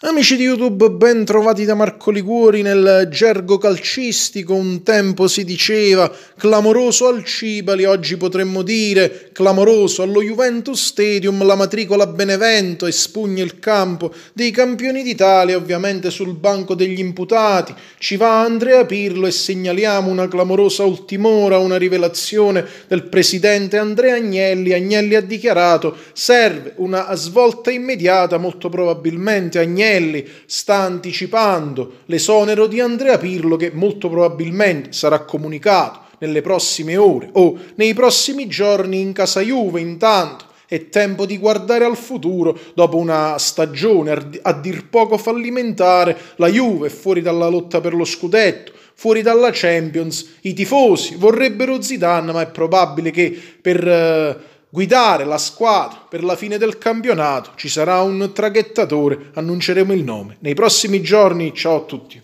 Amici di YouTube, ben trovati da Marco Liguori nel gergo calcistico. Un tempo si diceva clamoroso al Cibali, oggi potremmo dire clamoroso allo Juventus Stadium, la matricola Benevento espugna il campo dei campioni d'Italia, ovviamente sul banco degli imputati. Ci va Andrea Pirlo e segnaliamo una clamorosa ultimora, una rivelazione del presidente Andrea Agnelli. Agnelli ha dichiarato serve una svolta immediata, molto probabilmente Agnelli Agnelli sta anticipando l'esonero di Andrea Pirlo che molto probabilmente sarà comunicato nelle prossime ore o nei prossimi giorni in casa Juve intanto è tempo di guardare al futuro dopo una stagione a dir poco fallimentare la Juve è fuori dalla lotta per lo scudetto fuori dalla Champions i tifosi vorrebbero Zidane ma è probabile che per eh, guidare la squadra per la fine del campionato, ci sarà un traghettatore, annunceremo il nome. Nei prossimi giorni, ciao a tutti.